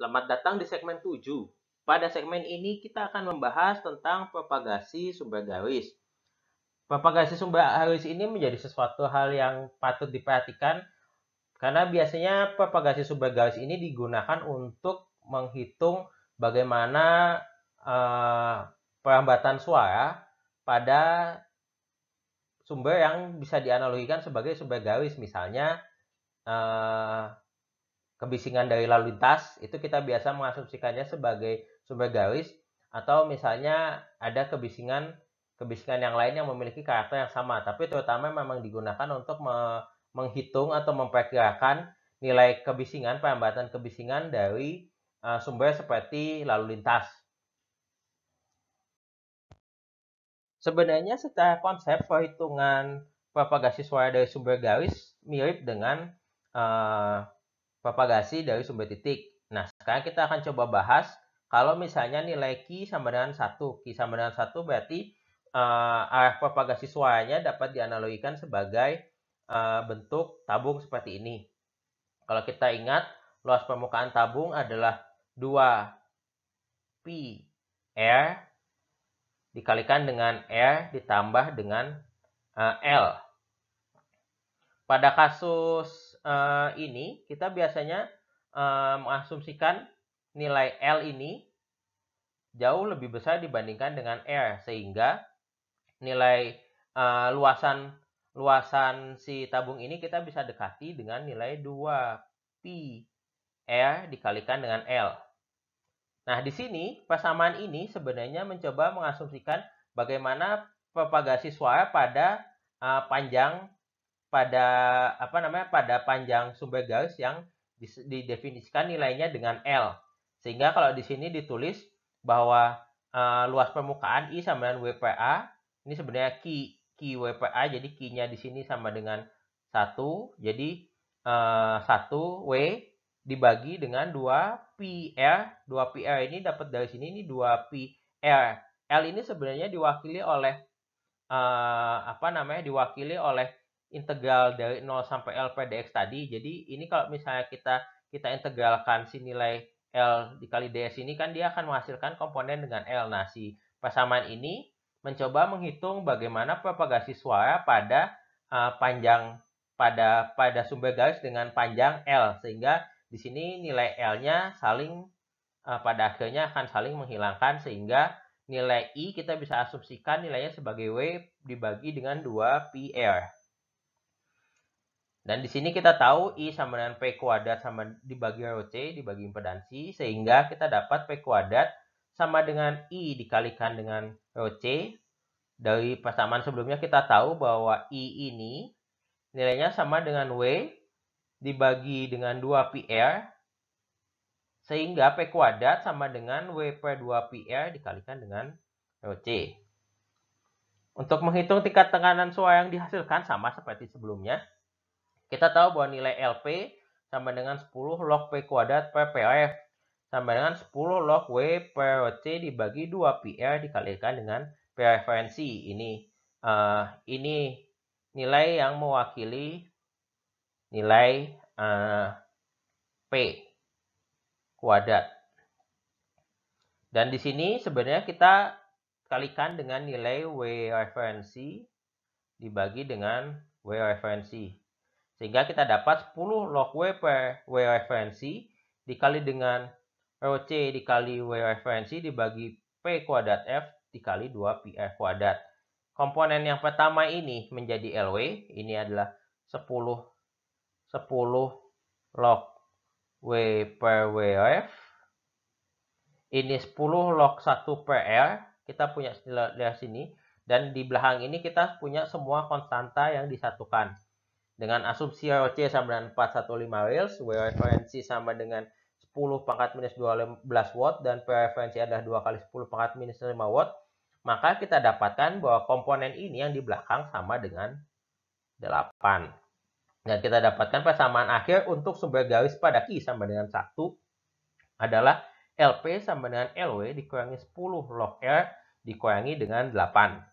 Selamat datang di segmen 7. Pada segmen ini kita akan membahas tentang propagasi sumber garis. Propagasi sumber garis ini menjadi sesuatu hal yang patut diperhatikan karena biasanya propagasi sumber garis ini digunakan untuk menghitung bagaimana uh, perambatan suara pada sumber yang bisa dianalogikan sebagai sumber garis misalnya eh, kebisingan dari lalu lintas itu kita biasa mengasumsikannya sebagai sumber garis atau misalnya ada kebisingan kebisingan yang lain yang memiliki karakter yang sama tapi terutama memang digunakan untuk me menghitung atau memperkirakan nilai kebisingan perambatan kebisingan dari uh, sumber seperti lalu lintas sebenarnya secara konsep perhitungan propagasi suara dari sumber garis mirip dengan uh, propagasi dari sumber titik. Nah, sekarang kita akan coba bahas kalau misalnya nilai Q sama dengan 1. Q sama dengan 1 berarti uh, arah propagasi suaranya dapat dianalogikan sebagai uh, bentuk tabung seperti ini. Kalau kita ingat, luas permukaan tabung adalah 2 PR dikalikan dengan R ditambah dengan uh, L. Pada kasus uh, ini kita biasanya uh, mengasumsikan nilai L ini jauh lebih besar dibandingkan dengan R sehingga nilai uh, luasan luasan si tabung ini kita bisa dekati dengan nilai 2 pi R dikalikan dengan L. Nah, di sini persamaan ini sebenarnya mencoba mengasumsikan bagaimana propagasi suara pada uh, panjang pada apa namanya pada panjang sumber garis yang didefinisikan nilainya dengan L. Sehingga kalau di sini ditulis bahwa uh, luas permukaan I sama dengan WPA, ini sebenarnya Q, Q WPA, jadi Q-nya di sini sama dengan 1, jadi uh, eh, 1 W dibagi dengan 2 PR, 2 PR ini dapat dari sini, ini 2 PR. L ini sebenarnya diwakili oleh uh, apa namanya diwakili oleh integral dari 0 sampai L PDX tadi. Jadi ini kalau misalnya kita kita integralkan si nilai L dikali dx ini kan dia akan menghasilkan komponen dengan L. Nah, si persamaan ini mencoba menghitung bagaimana propagasi suara pada uh, panjang pada pada sumber garis dengan panjang L sehingga di sini nilai L-nya saling uh, pada akhirnya akan saling menghilangkan sehingga nilai I kita bisa asumsikan nilainya sebagai W dibagi dengan 2 PR. Dan di sini kita tahu I sama dengan P kuadrat sama dibagi C dibagi impedansi, sehingga kita dapat P kuadrat sama dengan I dikalikan dengan C Dari persamaan sebelumnya kita tahu bahwa I ini nilainya sama dengan W dibagi dengan 2PR, sehingga P kuadrat sama dengan W per 2PR dikalikan dengan C Untuk menghitung tingkat tekanan suara yang dihasilkan sama seperti sebelumnya, kita tahu bahwa nilai LP sama dengan 10 log P kuadrat per PLF sama dengan 10 log W per C dibagi 2 PR dikalikan dengan P Ini uh, ini nilai yang mewakili nilai uh, P kuadrat. Dan di sini sebenarnya kita kalikan dengan nilai W referensi dibagi dengan W referensi. Sehingga kita dapat 10 log W per W referensi dikali dengan ROC e dikali W referensi dibagi P kuadrat F dikali 2 F kuadrat. Komponen yang pertama ini menjadi LW. Ini adalah 10 10 log W per W F Ini 10 log 1 per R. Kita punya dari sini. Dan di belakang ini kita punya semua konstanta yang disatukan dengan asumsi ROC sama dengan 415 Wales, W referensi sama dengan 10 pangkat minus 12 Watt, dan P referensi adalah 2 kali 10 pangkat minus 5 Watt, maka kita dapatkan bahwa komponen ini yang di belakang sama dengan 8. Dan kita dapatkan persamaan akhir untuk sumber garis pada Q sama dengan 1 adalah LP sama dengan LW dikurangi 10 log R dikurangi dengan 8.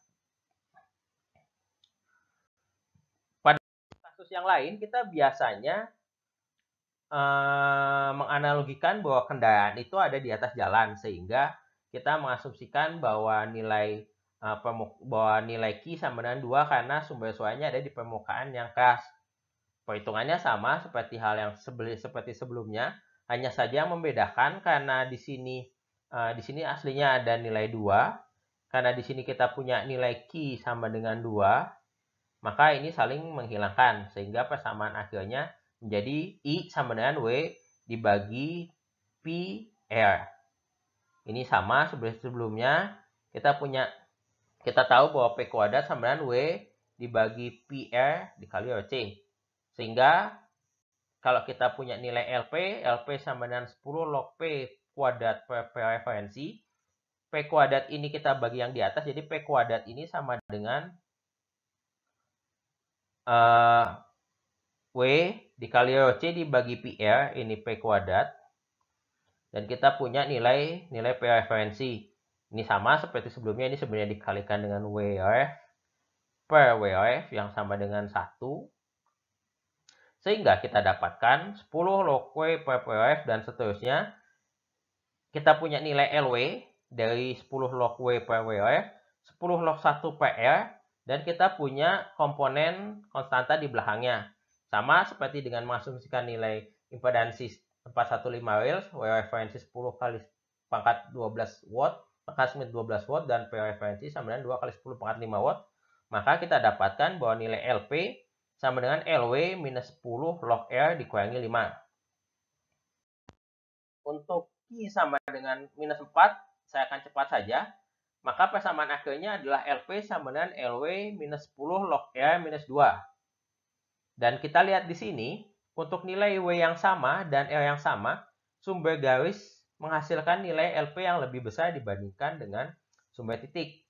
kasus yang lain kita biasanya uh, menganalogikan bahwa kendaraan itu ada di atas jalan sehingga kita mengasumsikan bahwa nilai uh, bahwa nilai Q sama dengan 2 karena sumber suaranya ada di permukaan yang keras. Perhitungannya sama seperti hal yang sebeli, seperti sebelumnya, hanya saja yang membedakan karena di sini uh, di sini aslinya ada nilai 2 karena di sini kita punya nilai Q sama dengan 2 maka ini saling menghilangkan sehingga persamaan akhirnya menjadi I sama dengan W dibagi PR. Ini sama seperti sebelumnya kita punya kita tahu bahwa P kuadrat sama dengan W dibagi PR dikali OC. Sehingga kalau kita punya nilai LP, LP sama dengan 10 log P kuadrat per, per referensi. P kuadrat ini kita bagi yang di atas, jadi P kuadrat ini sama dengan uh, W dikali rho C dibagi PR, ini P kuadrat. Dan kita punya nilai nilai P referensi. Ini sama seperti sebelumnya, ini sebenarnya dikalikan dengan WRF per WRF yang sama dengan 1. Sehingga kita dapatkan 10 log W per WRF dan seterusnya. Kita punya nilai LW dari 10 log W per WRF, 10 log 1 PR, dan kita punya komponen konstanta di belakangnya. Sama seperti dengan mengasumsikan nilai impedansi 415 W, referensi 10 kali pangkat 12 watt, maka 12 watt dan power sama dengan 2 kali 10 pangkat 5 watt, maka kita dapatkan bahwa nilai LP sama dengan LW minus 10 log R dikurangi 5. Untuk Q sama dengan minus 4, saya akan cepat saja. Maka persamaan akhirnya adalah LP sama dengan LW minus 10 log R minus 2. Dan kita lihat di sini, untuk nilai W yang sama dan L yang sama, sumber garis menghasilkan nilai LP yang lebih besar dibandingkan dengan sumber titik.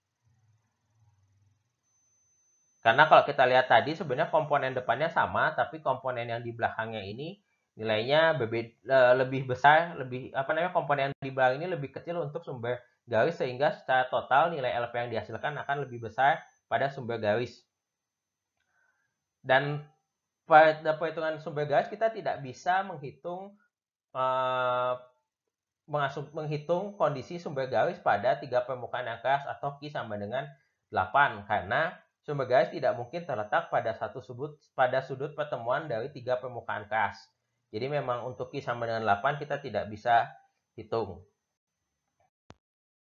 Karena kalau kita lihat tadi sebenarnya komponen depannya sama, tapi komponen yang di belakangnya ini nilainya eh, lebih besar, lebih apa namanya komponen yang di belakang ini lebih kecil untuk sumber garis sehingga secara total nilai LP yang dihasilkan akan lebih besar pada sumber garis. Dan pada perhitungan sumber garis kita tidak bisa menghitung eh, menghitung kondisi sumber garis pada tiga permukaan yang keras atau Q sama dengan 8 karena sumber garis tidak mungkin terletak pada satu sudut pada sudut pertemuan dari tiga permukaan keras. Jadi memang untuk Q sama dengan 8 kita tidak bisa hitung.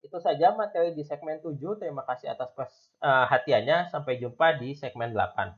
Itu saja materi di segmen 7. Terima kasih atas perhatiannya. Eh, Sampai jumpa di segmen 8.